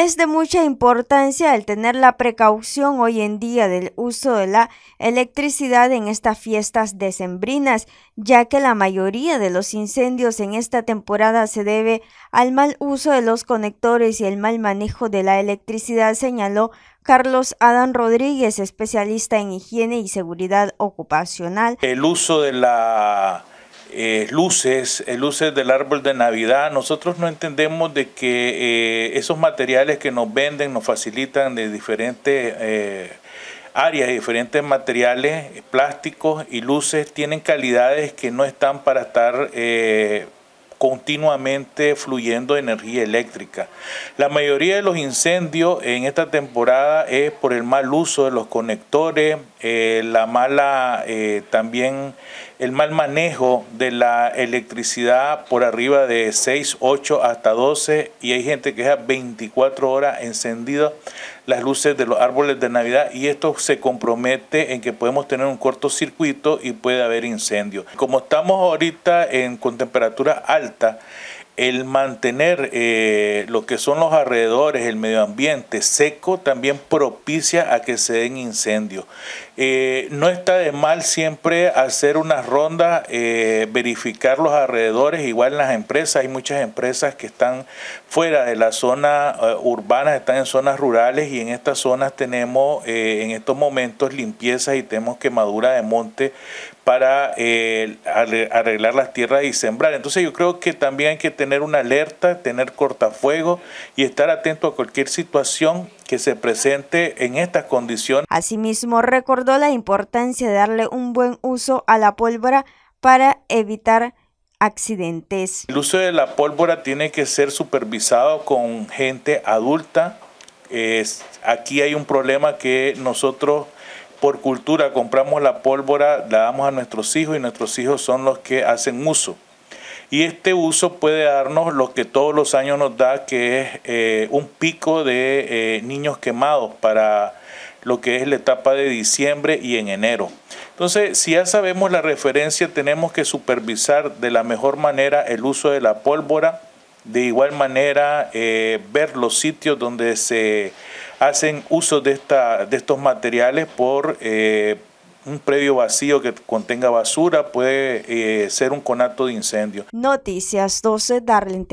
Es de mucha importancia el tener la precaución hoy en día del uso de la electricidad en estas fiestas decembrinas, ya que la mayoría de los incendios en esta temporada se debe al mal uso de los conectores y el mal manejo de la electricidad, señaló Carlos Adán Rodríguez, especialista en higiene y seguridad ocupacional. El uso de la eh, luces, eh, luces del árbol de Navidad. Nosotros no entendemos de que eh, esos materiales que nos venden, nos facilitan de diferentes áreas, diferentes materiales, plásticos y luces, tienen calidades que no están para estar continuamente fluyendo energía eléctrica. La mayoría de los incendios en esta temporada es por el mal uso de los conectores, eh, la mala eh, también el mal manejo de la electricidad por arriba de 6, 8 hasta 12 y hay gente que deja 24 horas encendidas las luces de los árboles de Navidad y esto se compromete en que podemos tener un cortocircuito y puede haber incendio. Como estamos ahorita en, con temperatura alta, el mantener eh, lo que son los alrededores, el medio ambiente seco, también propicia a que se den incendios. Eh, no está de mal siempre hacer unas rondas, eh, verificar los alrededores, igual en las empresas, hay muchas empresas que están fuera de la zona urbana, están en zonas rurales y en estas zonas tenemos en estos momentos limpiezas y tenemos quemadura de monte para arreglar las tierras y sembrar. Entonces yo creo que también que tener tener una alerta, tener cortafuego y estar atento a cualquier situación que se presente en estas condiciones. Asimismo, recordó la importancia de darle un buen uso a la pólvora para evitar accidentes. El uso de la pólvora tiene que ser supervisado con gente adulta. aquí hay un problema que nosotros por cultura compramos la pólvora, la damos a nuestros hijos y nuestros hijos son los que hacen uso. Y este uso puede darnos lo que todos los años nos da, que es eh, un pico de eh, niños quemados para lo que es la etapa de diciembre y en enero. Entonces, si ya sabemos la referencia, tenemos que supervisar de la mejor manera el uso de la pólvora, de igual manera eh, ver los sitios donde se hacen uso de, esta, de estos materiales por un previo vacío que contenga basura puede eh, ser un conato de incendio. Noticias 12, Darlene